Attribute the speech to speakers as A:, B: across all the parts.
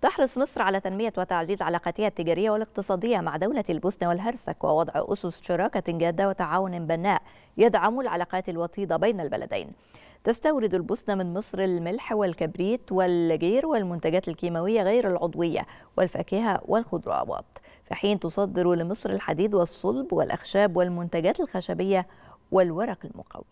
A: تحرص مصر على تنمية وتعزيز علاقاتها التجارية والاقتصادية مع دولة البوسنة والهرسك ووضع أسس شراكة جادة وتعاون بناء يدعم العلاقات الوطيدة بين البلدين تستورد البوسنة من مصر الملح والكبريت والجير والمنتجات الكيماوية غير العضوية والفاكهة والخضروات في حين تصدر لمصر الحديد والصلب والأخشاب والمنتجات الخشبية والورق المقوي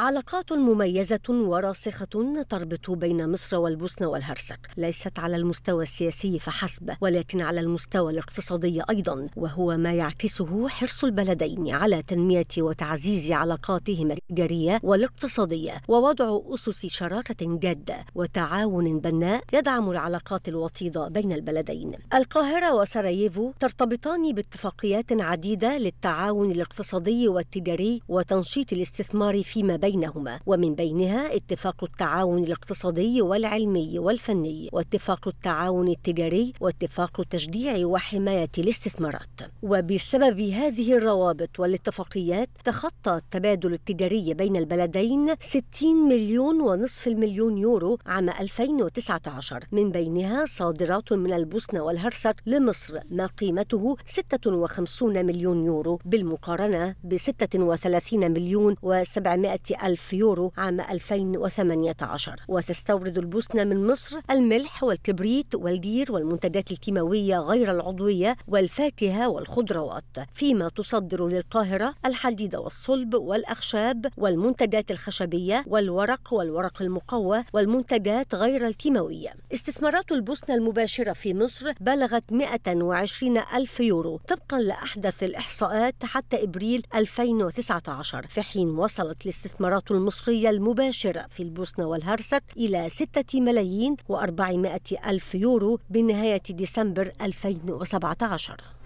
B: علاقات مميزة وراسخة تربط بين مصر والبوسنة والهرسك ليست على المستوى السياسي فحسب ولكن على المستوى الاقتصادي أيضا وهو ما يعكسه حرص البلدين على تنمية وتعزيز علاقاتهما التجارية والاقتصادية ووضع أسس شراكة جادة وتعاون بناء يدعم العلاقات الوطيدة بين البلدين القاهرة وسراييفو ترتبطان باتفاقيات عديدة للتعاون الاقتصادي والتجاري وتنشيط الاستثمار فيما بين بينهما ومن بينها اتفاق التعاون الاقتصادي والعلمي والفني واتفاق التعاون التجاري واتفاق تشجيع وحماية الاستثمارات وبسبب هذه الروابط والاتفاقيات تخطى التبادل التجاري بين البلدين 60 مليون ونصف المليون يورو عام 2019 من بينها صادرات من البوسنة والهرسك لمصر ما قيمته 56 مليون يورو بالمقارنة ب 36 مليون و700 ألف يورو عام 2018 وتستورد البوسنة من مصر الملح والكبريت والجير والمنتجات الكيماوية غير العضوية والفاكهة والخضروات فيما تصدر للقاهرة الحديد والصلب والأخشاب والمنتجات الخشبية والورق والورق المقوى والمنتجات غير الكيماوية استثمارات البوسنة المباشرة في مصر بلغت 120 ألف يورو طبقا لأحدث الإحصاءات حتى إبريل 2019 في حين وصلت الاستثمارات الاستثمارات المصرية المباشرة في البوسنة والهرسك إلى 6 ملايين و400 ألف يورو بنهاية ديسمبر 2017